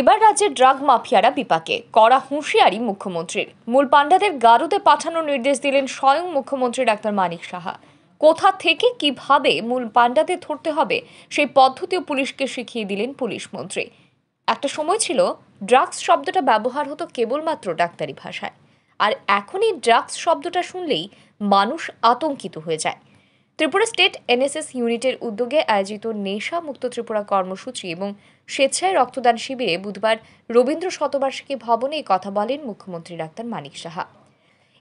এবার রাজ্যের ড্রাগ মাফিয়ারা বিপাকে কড়া হুঁশিয়ারি মুখ্যমন্ত্রীর মূল পাণ্ডাদের গারুতে পাঠানোর নির্দেশ দিলেন স্বয়ং মুখ্যমন্ত্রী ডাক্তার মানিক সাহা কোথা থেকে কিভাবে মূল পাণ্ডাদের ধরতে হবে সেই পদ্ধতিও পুলিশকে শিখিয়ে দিলেন পুলিশ মন্ত্রী একটা সময় ছিল ড্রাগস শব্দটা ব্যবহার হতো কেবলমাত্র ডাক্তারি ভাষায় আর এখন এই ড্রাগস শব্দটা শুনলেই মানুষ আতঙ্কিত হয়ে যায় ত্রিপুরা স্টেট এনএসএস ইউনিটের উদ্যোগে আয়োজিত নেশা মুক্ত ত্রিপুরা কর্মসূচি এবং স্বেচ্ছায় রক্তদান শিবিরে বুধবার রবীন্দ্র শতবার্ষিকী ভবনে কথা বলেন মুখ্যমন্ত্রী ডাক্তার মানিক সাহা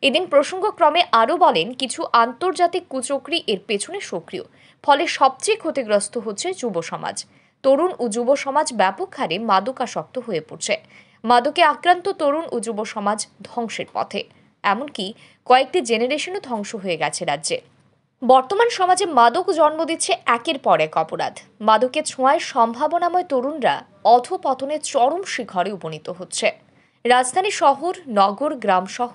এদিন প্রসঙ্গক্রমে আরও বলেন কিছু আন্তর্জাতিক কুচক্রি এর পেছনে সক্রিয় ফলে সবচেয়ে ক্ষতিগ্রস্ত হচ্ছে যুব সমাজ তরুণ ও যুব সমাজ ব্যাপক হারে মাদকাসক্ত হয়ে পড়ছে মাদকে আক্রান্ত তরুণ ও যুব সমাজ ধ্বংসের পথে এমনকি কয়েকটি জেনারেশনও ধ্বংস হয়ে গেছে রাজ্যে বর্তমান সমাজে মাদক জন্ম দিচ্ছে একের পর এক অপরাধ মাদকে ছোঁয়ায় সম্ভাবনাময় তরুণরা অধপতনের চরম শিখরে উপনীত হচ্ছে রাজধানী শহর নগর গ্রাম সহ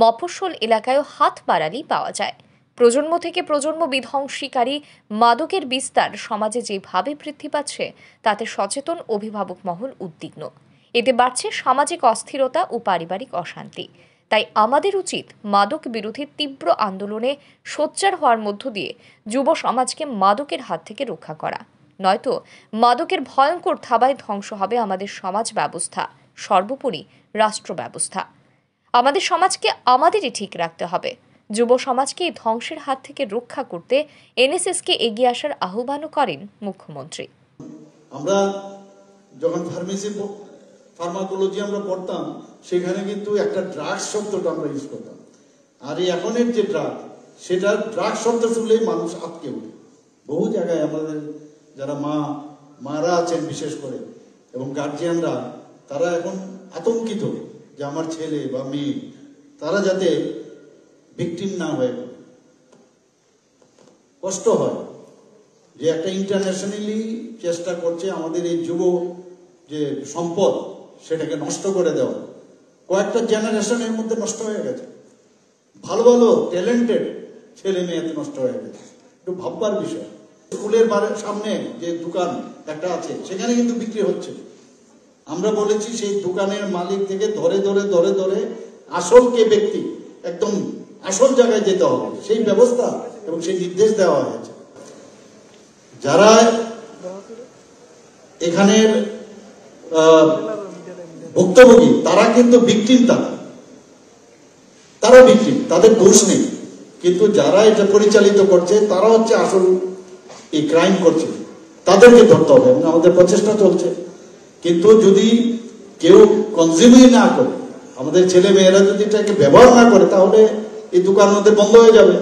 মফস্বল এলাকায়ও হাত বাড়ালি পাওয়া যায় প্রজন্ম থেকে প্রজন্ম বিধ্বংসীকারী মাদকের বিস্তার সমাজে যেভাবে বৃদ্ধি পাচ্ছে তাতে সচেতন অভিভাবক মহল উদ্বিগ্ন এতে বাড়ছে সামাজিক অস্থিরতা ও পারিবারিক অশান্তি তাই আমাদের উচিত মাদক বিরোধী তীব্র আন্দোলনে সোচ্চার হওয়ার মধ্য দিয়ে যুব সমাজকে মাদকের হাত থেকে রক্ষা করা নয়তো মাদকের ভয়ঙ্কর থাবায় ধ্বংস হবে আমাদের সমাজ ব্যবস্থা সর্বোপরি রাষ্ট্র ব্যবস্থা আমাদের সমাজকে আমাদেরই ঠিক রাখতে হবে যুব সমাজকে এই ধ্বংসের হাত থেকে রক্ষা করতে এনএসএসকে এগিয়ে আসার আহ্বানও করেন মুখ্যমন্ত্রী আমরা যখন ফার্মেসি ফার্মাকোলজি আমরা পড়তাম সেখানে কিন্তু একটা ড্রাগ শব্দটা আমরা ইউজ করতাম আর এই এখনের যে ড্রাগ সেটা ড্রাগ শব্দ শুনলেই মানুষ আটকে ওঠে বহু জায়গায় আমাদের যারা মা মারা আছেন বিশেষ করে এবং গার্জিয়ানরা তারা এখন আতঙ্কিত যে আমার ছেলে বা মেয়ে তারা যাতে ভিকটিম না হয়ে কষ্ট হয় যে একটা ইন্টারন্যাশনালি চেষ্টা করছে আমাদের এই যুব যে সম্পদ সেটাকে নষ্ট করে দেওয়া কয়েকটা জেনারেশন এর মধ্যে নষ্ট হয়ে গেছে ভালো ভালো ট্যালেন্টেড ছেলে মেয়ে নষ্ট হয়ে গেছে একটু ভাববার বিষয় স্কুলের সামনে যে দোকান একটা আছে সেখানে কিন্তু বিক্রি হচ্ছে আমরা বলেছি সেই দোকানের মালিক থেকে ধরে ধরে ধরে ধরে আসল কে ব্যক্তি একদম আসল জায়গায় যেতে হবে সেই ব্যবস্থা এবং সেই নির্দেশ দেওয়া হয়েছে যারা এখানের ভুক্তভোগী তারা কিন্তু বিক্টিম তারা তারা বিক্টিম তাদের দোষ নেই কিন্তু যারা এটা পরিচালিত করছে তারা হচ্ছে আসল এই ক্রাইম করছে তাদেরকে ধরতে হবে আমাদের প্রচেষ্টা চলছে কিন্তু যদি কেউ কনজিউমই না করে আমাদের ছেলে মেয়েরা যদি এটাকে ব্যবহার না করে তাহলে এই দোকান আমাদের বন্ধ হয়ে যাবে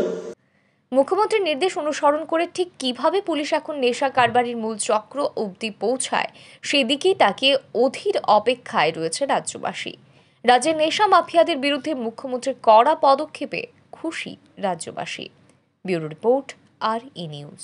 মুখ্যমন্ত্রীর নির্দেশ অনুসরণ করে ঠিক কিভাবে পুলিশ এখন নেশা কারবারির মূল চক্র অবধি পৌঁছায় সেদিকেই তাকে অধীর অপেক্ষায় রয়েছে রাজ্যবাসী রাজ্যে নেশা মাফিয়াদের বিরুদ্ধে মুখ্যমন্ত্রীর কড়া পদক্ষেপে খুশি রাজ্যবাসী bureau report R E news